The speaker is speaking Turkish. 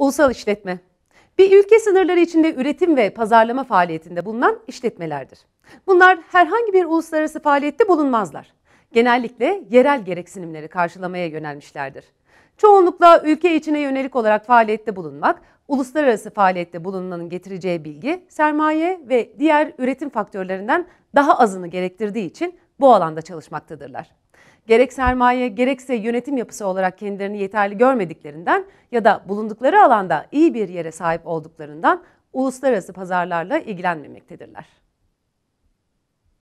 Ulusal işletme bir ülke sınırları içinde üretim ve pazarlama faaliyetinde bulunan işletmelerdir. Bunlar herhangi bir uluslararası faaliyette bulunmazlar. Genellikle yerel gereksinimleri karşılamaya yönelmişlerdir. Çoğunlukla ülke içine yönelik olarak faaliyette bulunmak, uluslararası faaliyette bulunmanın getireceği bilgi, sermaye ve diğer üretim faktörlerinden daha azını gerektirdiği için bu alanda çalışmaktadırlar. Gerek sermaye gerekse yönetim yapısı olarak kendilerini yeterli görmediklerinden ya da bulundukları alanda iyi bir yere sahip olduklarından uluslararası pazarlarla ilgilenmemektedirler.